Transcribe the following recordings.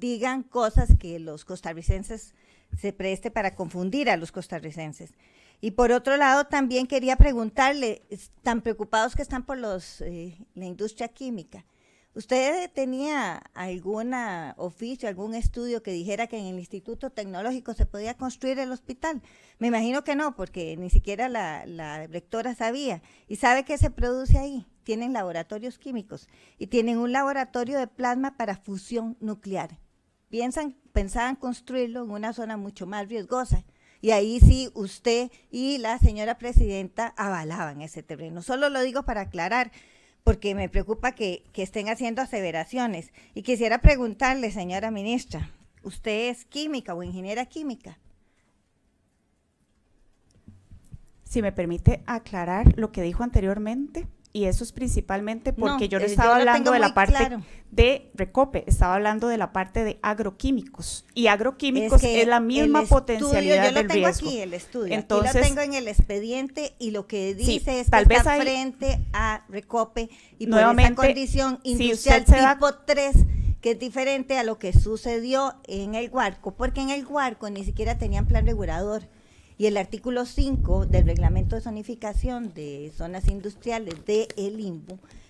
digan cosas que los costarricenses se preste para confundir a los costarricenses. Y por otro lado, también quería preguntarle, tan preocupados que están por los, eh, la industria química, ¿usted tenía algún oficio, algún estudio que dijera que en el Instituto Tecnológico se podía construir el hospital? Me imagino que no, porque ni siquiera la, la rectora sabía. ¿Y sabe qué se produce ahí? Tienen laboratorios químicos y tienen un laboratorio de plasma para fusión nuclear pensaban construirlo en una zona mucho más riesgosa. Y ahí sí usted y la señora presidenta avalaban ese terreno. Solo lo digo para aclarar, porque me preocupa que, que estén haciendo aseveraciones. Y quisiera preguntarle, señora ministra, ¿usted es química o ingeniera química? Si me permite aclarar lo que dijo anteriormente, y eso es principalmente porque yo no eh, estaba hablando de la parte de recope, estaba hablando de la parte de agroquímicos. Y agroquímicos es, la misma potencialidad yo lo tengo Aquí, el estudio. Entonces, lo tengo en el expediente y lo que dice es que tal está frente a recope y nuevamente, por esa condición industrial tipo 3 que es diferente a lo que sucedió en el Huarco, porque en el Huarco ni siquiera tenían plan regulador. Y el artículo 5 del reglamento de zonificación de zonas industriales de el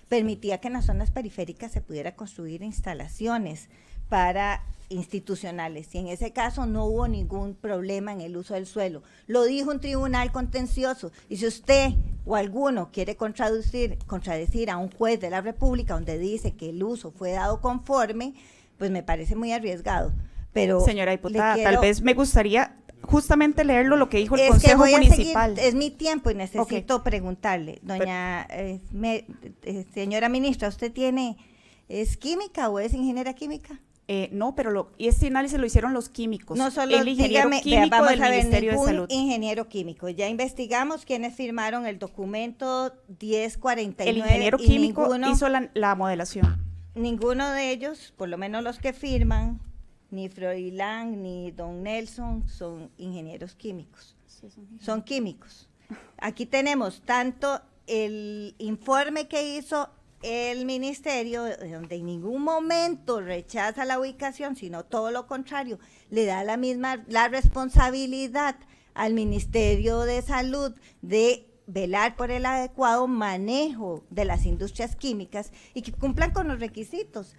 permitía que en las zonas periféricas se pudiera construir instalaciones para institucionales y en ese caso no hubo ningún problema en el uso del suelo. Lo dijo un tribunal contencioso y si usted o alguno quiere contradecir, contradecir a un juez de la República donde dice que el uso fue dado conforme, pues me parece muy arriesgado. Pero Señora diputada, tal vez me gustaría justamente leerlo lo que dijo el Consejo Municipal. es mi tiempo y necesito preguntarle, doña eh, eh, señora ministra, ¿usted tiene es química o es ingeniera química? Eh, no, pero lo, y este análisis lo hicieron los químicos. No solo el ingeniero químico ingeniero químico. Ya investigamos quiénes firmaron el documento 1049. El ingeniero químico hizo la, la modelación. Ninguno de ellos, por lo menos los que firman, ni Lang, ni Don Nelson son ingenieros químicos. son, químicos. Aquí tenemos tanto el informe que hizo el ministerio, donde en ningún momento rechaza la ubicación, sino todo lo contrario, le da la misma la responsabilidad al Ministerio de Salud de velar por el adecuado manejo de las industrias químicas y que cumplan con los requisitos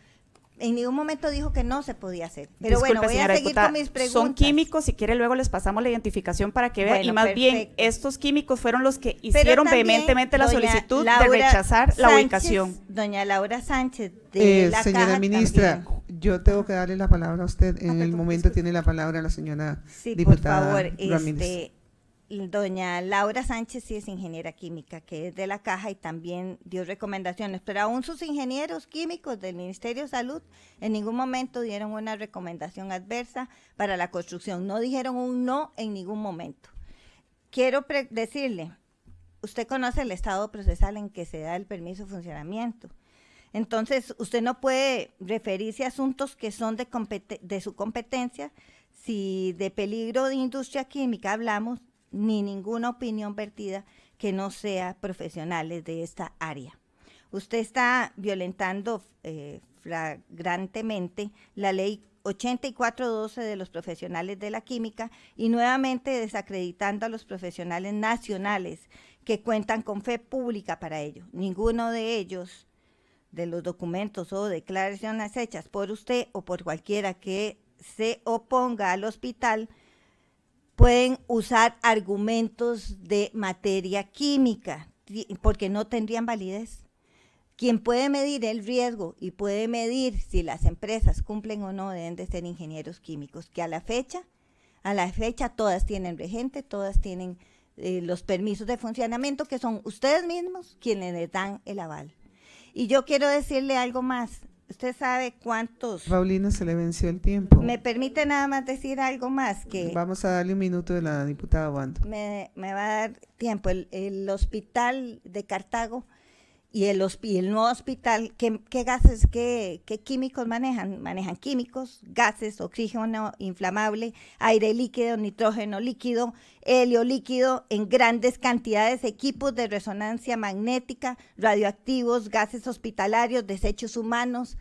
en ningún momento dijo que no se podía hacer. Pero bueno, voy a seguir con mis preguntas. Son químicos, si quiere luego les pasamos la identificación para que vean. y más bien, estos químicos fueron los que hicieron vehementemente la solicitud de rechazar la ubicación. Doña Laura Sánchez, de eh, la Señora ministra, yo tengo que darle la palabra a usted. En ah, el pues, momento tiene la palabra la señora sí, diputada. Por favor, este, doña Laura Sánchez sí es ingeniera química, que es de la caja y también dio recomendaciones, pero aún sus ingenieros químicos del Ministerio de Salud en ningún momento dieron una recomendación adversa para la construcción, no dijeron un no en ningún momento. Quiero decirle, usted conoce el estado procesal en que se da el permiso de funcionamiento. Entonces, usted no puede referirse a asuntos que son de, de su competencia si de peligro de industria química hablamos, ni ninguna opinión vertida que no sea profesionales de esta área. Usted está violentando eh, flagrantemente la ley 8412 de los profesionales de la química y nuevamente desacreditando a los profesionales nacionales que cuentan con fe pública para ello. Ninguno de ellos, de los documentos o declaraciones hechas por usted o por cualquiera que se oponga al hospital, pueden usar argumentos de materia química porque no tendrían validez. Quien puede medir el riesgo y puede medir si las empresas cumplen o no deben de ser ingenieros químicos, que a la fecha, a la fecha todas tienen regente, todas tienen eh, los permisos de funcionamiento que son ustedes mismos quienes les dan el aval. Y yo quiero decirle algo más, Usted sabe cuántos. Paulina se le venció el tiempo. ¿Me permite nada más decir algo más? que Vamos a darle un minuto de la diputada Bando. Me, va a dar tiempo. El, el hospital de Cartago y el, nuevo hospital, ¿qué, gases, qué, qué, químicos manejan? Manejan químicos, gases, oxígeno inflamable, aire líquido, nitrógeno líquido, helio líquido, en grandes cantidades, equipos de resonancia magnética, radioactivos, gases hospitalarios, desechos humanos.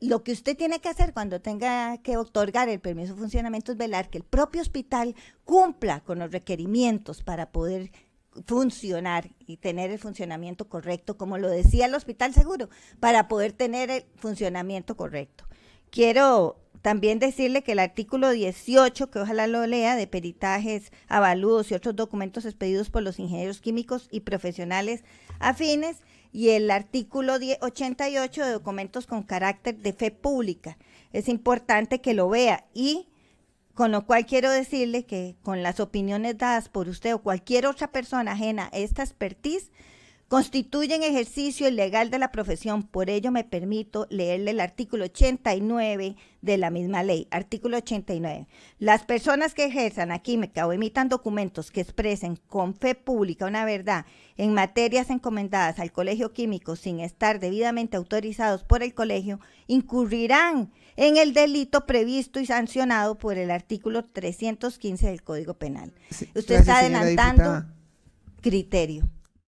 Lo que usted tiene que hacer cuando tenga que otorgar el permiso de funcionamiento es velar que el propio hospital cumpla con los requerimientos para poder funcionar y tener el funcionamiento correcto, como lo decía el Hospital Seguro, para poder tener el funcionamiento correcto. Quiero también decirle que el artículo 18, que ojalá lo lea, de peritajes, avaludos y otros documentos expedidos por los ingenieros químicos y profesionales afines, y el artículo 88 de documentos con carácter de fe pública. Es importante que lo vea y con lo cual quiero decirle que con las opiniones dadas por usted o cualquier otra persona ajena a esta expertise, constituyen ejercicio ilegal de la profesión. Por ello me permito leerle el artículo 89 de la misma ley. Artículo 89. Las personas que ejerzan a química o emitan documentos que expresen con fe pública una verdad en materias encomendadas al colegio químico sin estar debidamente autorizados por el colegio, incurrirán en el delito previsto y sancionado por el artículo 315 del Código Penal. Usted está adelantando criterio.